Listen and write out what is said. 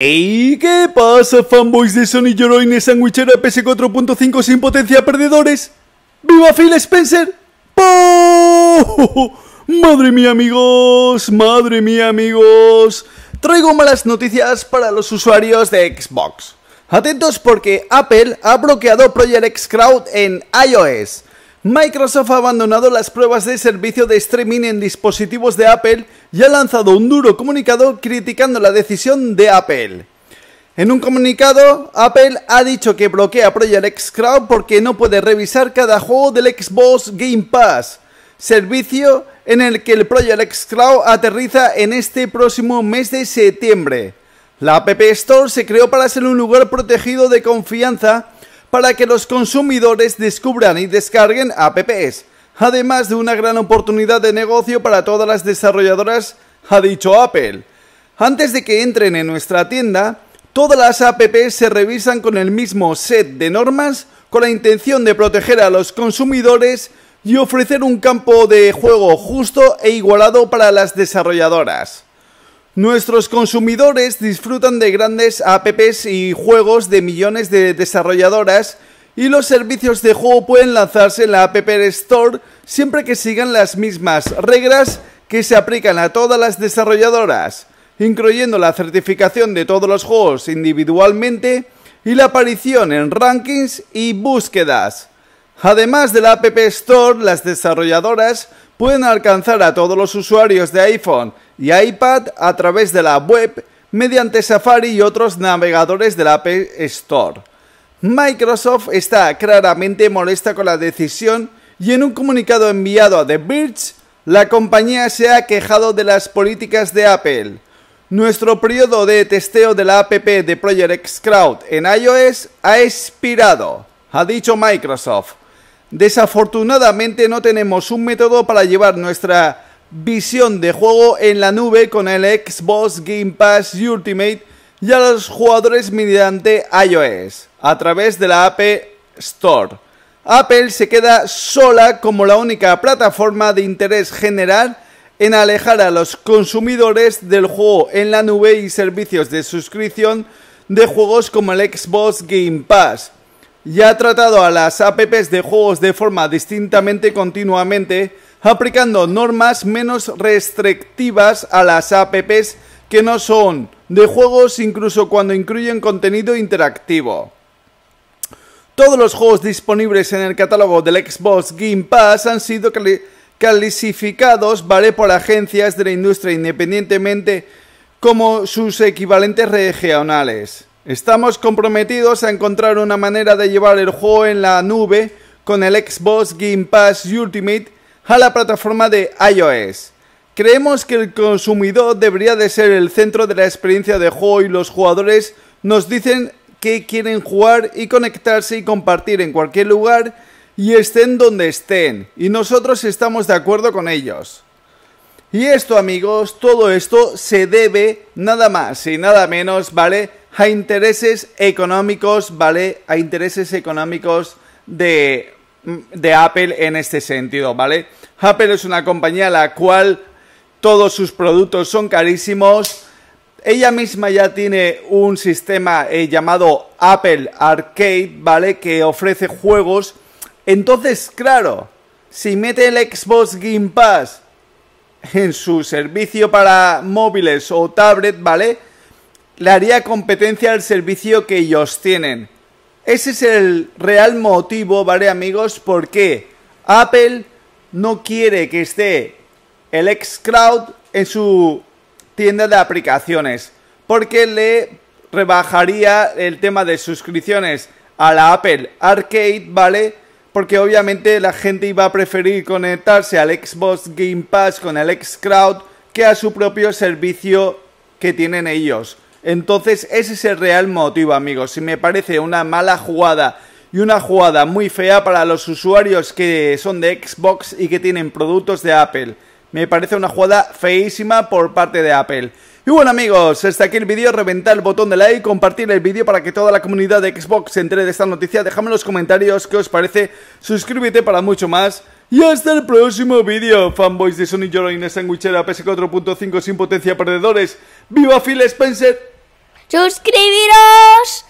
¿Y qué pasa, fanboys de Sony Sanguichero Sandwichera PS4.5 sin potencia perdedores? ¡Viva Phil Spencer! ¡Oh! ¡Madre mía, amigos! ¡Madre mía, amigos! Traigo malas noticias para los usuarios de Xbox. Atentos porque Apple ha bloqueado Project X Crowd en iOS. Microsoft ha abandonado las pruebas de servicio de streaming en dispositivos de Apple y ha lanzado un duro comunicado criticando la decisión de Apple. En un comunicado, Apple ha dicho que bloquea Project X porque no puede revisar cada juego del Xbox Game Pass, servicio en el que el Project X aterriza en este próximo mes de septiembre. La App Store se creó para ser un lugar protegido de confianza para que los consumidores descubran y descarguen apps, además de una gran oportunidad de negocio para todas las desarrolladoras, ha dicho Apple. Antes de que entren en nuestra tienda, todas las apps se revisan con el mismo set de normas con la intención de proteger a los consumidores y ofrecer un campo de juego justo e igualado para las desarrolladoras. Nuestros consumidores disfrutan de grandes apps y juegos de millones de desarrolladoras y los servicios de juego pueden lanzarse en la App Store siempre que sigan las mismas reglas que se aplican a todas las desarrolladoras, incluyendo la certificación de todos los juegos individualmente y la aparición en rankings y búsquedas. Además de la App Store, las desarrolladoras pueden alcanzar a todos los usuarios de iPhone y iPad a través de la web mediante Safari y otros navegadores de la App Store. Microsoft está claramente molesta con la decisión y en un comunicado enviado a The Verge la compañía se ha quejado de las políticas de Apple. Nuestro periodo de testeo de la app de Project X en iOS ha expirado, ha dicho Microsoft. Desafortunadamente no tenemos un método para llevar nuestra visión de juego en la nube con el Xbox Game Pass Ultimate y a los jugadores mediante iOS a través de la App Store. Apple se queda sola como la única plataforma de interés general en alejar a los consumidores del juego en la nube y servicios de suscripción de juegos como el Xbox Game Pass. Ya ha tratado a las apps de juegos de forma distintamente continuamente aplicando normas menos restrictivas a las apps que no son de juegos incluso cuando incluyen contenido interactivo. Todos los juegos disponibles en el catálogo del Xbox Game Pass han sido calificados ¿vale? por agencias de la industria independientemente como sus equivalentes regionales. Estamos comprometidos a encontrar una manera de llevar el juego en la nube con el Xbox Game Pass Ultimate a la plataforma de iOS. Creemos que el consumidor debería de ser el centro de la experiencia de juego y los jugadores nos dicen que quieren jugar y conectarse y compartir en cualquier lugar y estén donde estén y nosotros estamos de acuerdo con ellos. Y esto amigos, todo esto se debe nada más y nada menos, ¿vale? A intereses económicos, ¿vale? A intereses económicos de Mm, de Apple en este sentido, ¿vale? Apple es una compañía a la cual todos sus productos son carísimos. Ella misma ya tiene un sistema eh, llamado Apple Arcade, ¿vale? Que ofrece juegos. Entonces, claro, si mete el Xbox Game Pass en su servicio para móviles o tablet, ¿vale? Le haría competencia al servicio que ellos tienen. Ese es el real motivo, ¿vale amigos? Porque Apple no quiere que esté el xCloud en su tienda de aplicaciones? Porque le rebajaría el tema de suscripciones a la Apple Arcade, ¿vale? Porque obviamente la gente iba a preferir conectarse al Xbox Game Pass con el xCloud que a su propio servicio que tienen ellos. Entonces ese es el real motivo amigos, si me parece una mala jugada y una jugada muy fea para los usuarios que son de Xbox y que tienen productos de Apple. Me parece una jugada feísima por parte de Apple. Y bueno amigos, hasta aquí el vídeo, reventar el botón de like, compartir el vídeo para que toda la comunidad de Xbox se entere de esta noticia, dejadme en los comentarios qué os parece, suscríbete para mucho más y hasta el próximo vídeo, fanboys de Sony Llorón Sandwichera PS4.5 sin potencia perdedores. ¡Viva Phil Spencer! ¡Suscribiros!